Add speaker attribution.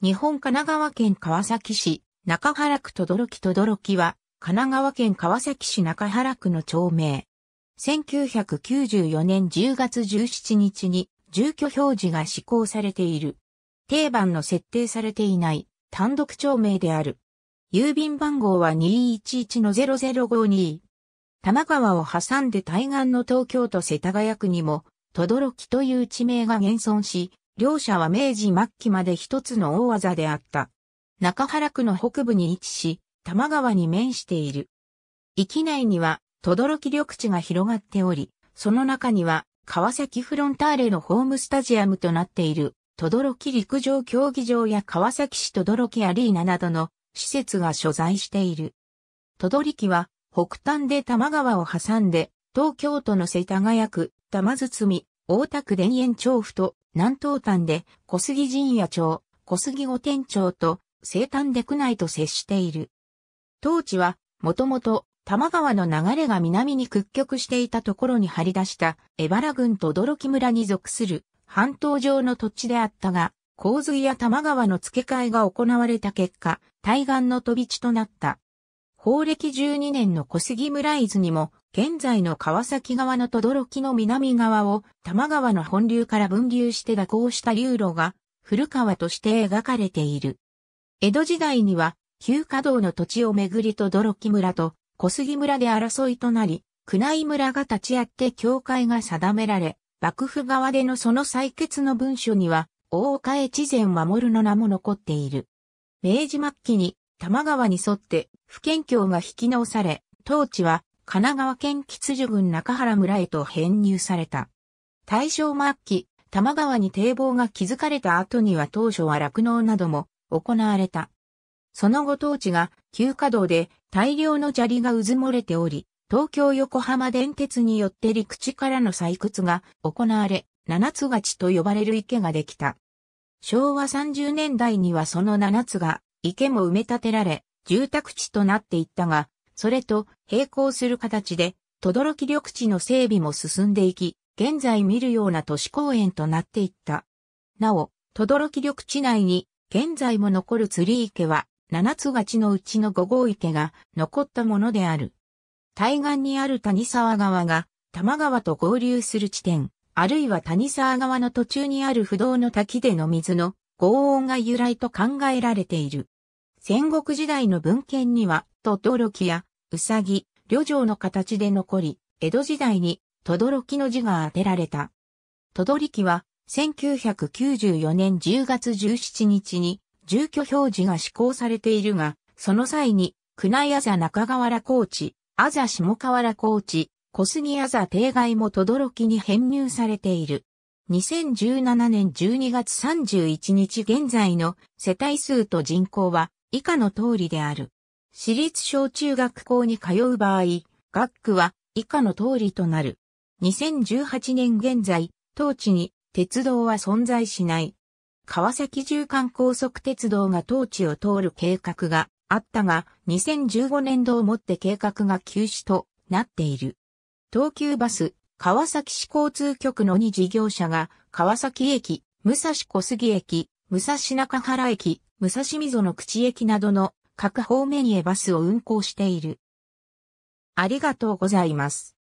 Speaker 1: 日本神奈川県川崎市、中原区とどろきとどろきは、神奈川県川崎市中原区の町名。1994年10月17日に住居表示が施行されている。定番の設定されていない単独町名である。郵便番号は211-0052。多摩川を挟んで対岸の東京都世田谷区にも、とどろきという地名が現存し、両者は明治末期まで一つの大技であった。中原区の北部に位置し、多摩川に面している。域内には、轟緑地が広がっており、その中には、川崎フロンターレのホームスタジアムとなっている、轟陸上競技場や川崎市轟アリーナなどの施設が所在している。轟は、北端で多摩川を挟んで、東京都の世田谷区、玉堤、大田区田園調布と南東端で小杉陣屋町、小杉御殿町と西端で区内と接している。当地は、もともと、玉川の流れが南に屈曲していたところに張り出した江原郡と驚き村に属する半島上の土地であったが、洪水や玉川の付け替えが行われた結果、対岸の飛び地となった。法暦12年の小杉村伊豆にも現在の川崎川の轟の南側を多摩川の本流から分流して蛇行した流路が古川として描かれている。江戸時代には旧華道の土地をめぐりと轟村と小杉村で争いとなり、宮内村が立ち会って教会が定められ、幕府側でのその採決の文書には、大岡越前守の名も残っている。明治末期に多摩川に沿って不県境が引き直され、当地は神奈川県吉樹郡中原村へと編入された。大正末期、玉川に堤防が築かれた後には当初は落農なども行われた。その後当地が急稼働で大量の砂利が渦漏れており、東京横浜電鉄によって陸地からの採掘が行われ、七つ勝ちと呼ばれる池ができた。昭和30年代にはその七つが池も埋め立てられ、住宅地となっていったが、それと並行する形で、轟緑地の整備も進んでいき、現在見るような都市公園となっていった。なお、轟緑地内に、現在も残る釣り池は、七つ勝ちのうちの五号池が残ったものである。対岸にある谷沢川が、多摩川と合流する地点、あるいは谷沢川の途中にある不動の滝での水の合音が由来と考えられている。戦国時代の文献には、ときやうさぎ、旅情の形で残り、江戸時代に、とどろきの字が当てられた。とどりきは、1994年10月17日に、住居表示が施行されているが、その際に、宮内あざ中河原高地、あざ下河原高地、小杉あざ定外もきに編入されている。2017年12月31日現在の世帯数と人口は以下の通りである。私立小中学校に通う場合、学区は以下の通りとなる。2018年現在、当地に鉄道は存在しない。川崎縦貫高速鉄道が当地を通る計画があったが、2015年度をもって計画が休止となっている。東急バス、川崎市交通局の2事業者が、川崎駅、武蔵小杉駅、武蔵中原駅、武蔵溝の口駅などの各方面へバスを運行している。ありがとうございます。